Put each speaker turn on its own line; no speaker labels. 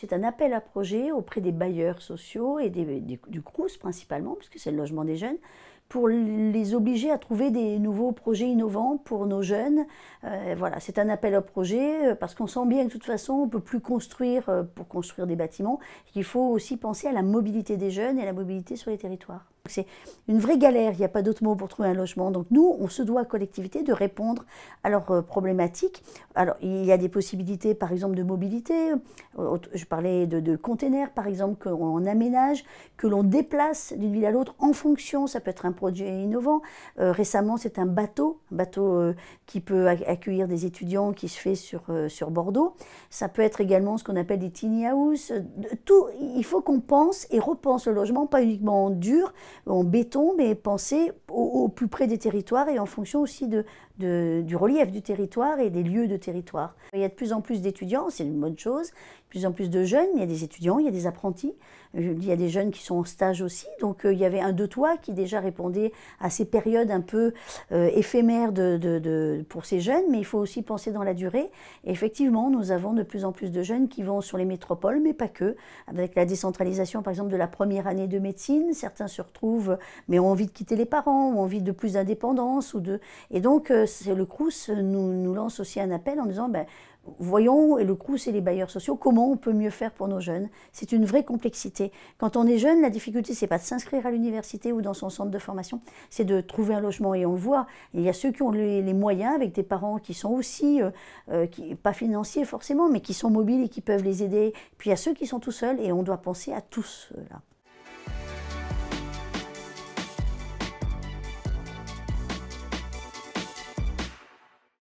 C'est un appel à projet auprès des bailleurs sociaux et du CRUS principalement, puisque c'est le logement des jeunes, pour les obliger à trouver des nouveaux projets innovants pour nos jeunes. Euh, voilà, c'est un appel au projet euh, parce qu'on sent bien que de toute façon, on ne peut plus construire euh, pour construire des bâtiments. Il faut aussi penser à la mobilité des jeunes et à la mobilité sur les territoires. C'est une vraie galère, il n'y a pas d'autre mot pour trouver un logement. Donc nous, on se doit, collectivité, de répondre à leurs problématiques. Alors, il y a des possibilités, par exemple, de mobilité. Je parlais de, containers, par exemple, qu'on aménage, que l'on déplace d'une ville à l'autre en fonction. Ça peut être un produit innovant. Euh, récemment, c'est un bateau, un bateau euh, qui peut accueillir des étudiants, qui se fait sur, euh, sur Bordeaux. Ça peut être également ce qu'on appelle des tiny houses. Tout, il faut qu'on pense et repense le logement, pas uniquement en dur, en béton, mais penser au, plus près des territoires et en fonction aussi de, du relief du territoire et des lieux de territoire. Il y a de plus en plus d'étudiants, c'est une bonne chose, de plus en plus de jeunes, il y a des étudiants, il y a des apprentis, il y a des jeunes qui sont en stage aussi. Donc il y avait un deux toits qui déjà répondait à ces périodes un peu euh, éphémères de, pour ces jeunes, mais il faut aussi penser dans la durée. effectivement, nous avons de plus en plus de jeunes qui vont sur les métropoles, mais pas que, avec la décentralisation par exemple de la première année de médecine, certains se retrouvent, mais ont envie de quitter les parents, ont envie de plus d'indépendance. Ou de... Et donc, euh, le CRUS nous, lance aussi un appel en disant, ben, voyons, et le CRUS et les bailleurs sociaux, comment on peut mieux faire pour nos jeunes. C'est une vraie complexité. Quand on est jeune, la difficulté, c'est pas de s'inscrire à l'université ou dans son centre de formation c'est de trouver un logement. Et on le voit, il y a ceux qui ont les, moyens avec des parents qui sont aussi, euh, euh, pas financiers forcément, mais qui sont mobiles et qui peuvent les aider. Puis il y a ceux qui sont tout seuls et on doit penser à tous euh, là.